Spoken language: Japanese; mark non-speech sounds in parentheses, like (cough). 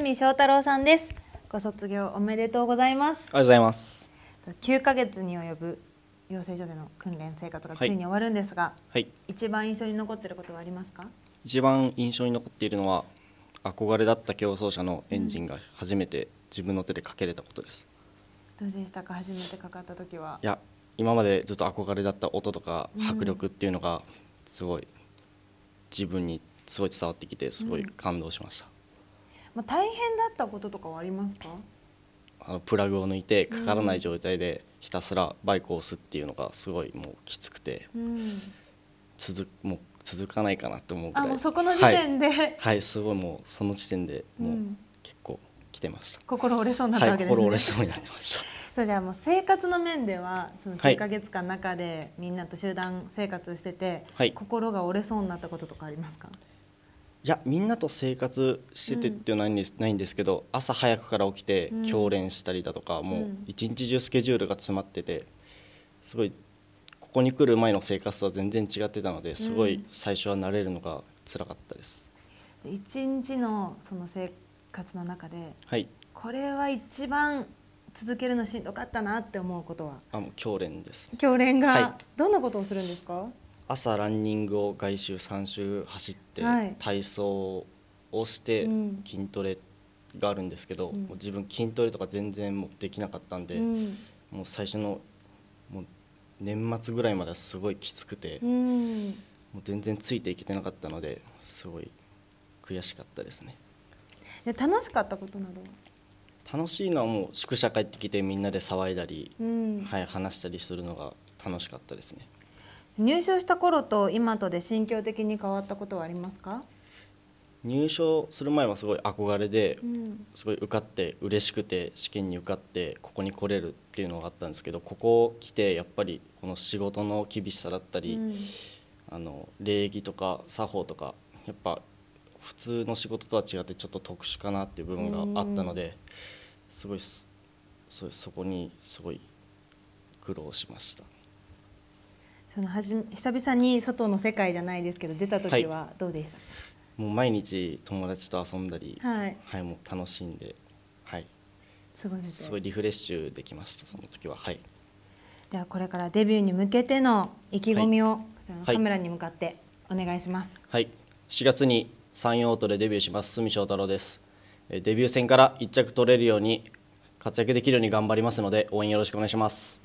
住翔太郎さんですご卒業おめでとうございますありがとうございます九ヶ月に及ぶ養成所での訓練生活がついに終わるんですが、はい、一番印象に残っていることはありますか一番印象に残っているのは憧れだった競争車のエンジンが初めて自分の手でかけれたことです、どうでしたか初めてかかった時はいや今までずっと憧れだった音とか迫力っていうのがすごい、自分にすごい伝わってきてすごい感動しました、うんまあ、大変だったこととかはありますかあのプラグを抜いてかからない状態でひたすらバイクを押すっていうのがすごいもうきつくて、うん、続もう続かないかなと思うぐらいあもうそこの時点で、はい、はい、すごいもうその時点でもう結構来てました、うん、心折れそうになったわけですね、はい、心折れそうになってました (laughs) そうじゃあもう生活の面ではその9か月間中でみんなと集団生活してて、はい、心が折れそうになったこととかありますか、はいいやみんなと生活しててっていうのはないんです,、ないんですけど朝早くから起きて教練したりだとか、もう一日中スケジュールが詰まっててすごいここに来る前の生活とは全然違ってたのですごい最初は慣れるのが辛かったです。一日のその生活の中で、はい、これは一番続けるのしんどかったなって思うことはあもう教練です、ね、教練が、どんなことをするんですか、朝ランニングを外周3周走って、体操をして筋トレがあるんですけど、うん、もう自分筋トレとか全然もうできなかったんで、うん、もう最初のもう年末ぐらいまではすごいきつくて、うん、もう全然ついていけてなかったのですごい悔しかったですね。で楽しかったことなど楽しいのはもう宿舎帰ってきてみんなで騒いだり、はい、話したりするのが楽しかったですね。入賞した頃と今とで心境的に変わったことはありますか入賞する前はすごい憧れで、うん、すごい受かって嬉しくて試験に受かってここに来れるっていうのがあったんですけどここを来てやっぱりこの仕事の厳しさだったり、うん、あの礼儀とか作法とかやっぱ普通の仕事とは違ってちょっと特殊かなっていう部分があったので、すごいそこにすごい苦労しました。そのはじ久々に外の世界じゃないですけど出た時はどうでした、はい、もう毎日友達と遊んだり、はい、はい、もう楽しんで、はい、すごいすごいリフレッシュできましたその時ははいではこれからデビューに向けての意気込みを、こちカメラに向かってお願いしますはい、はい、4月に三陽オートでデビューします住翔太郎ですデビュー戦から一着取れるように活躍できるように頑張りますので応援よろしくお願いします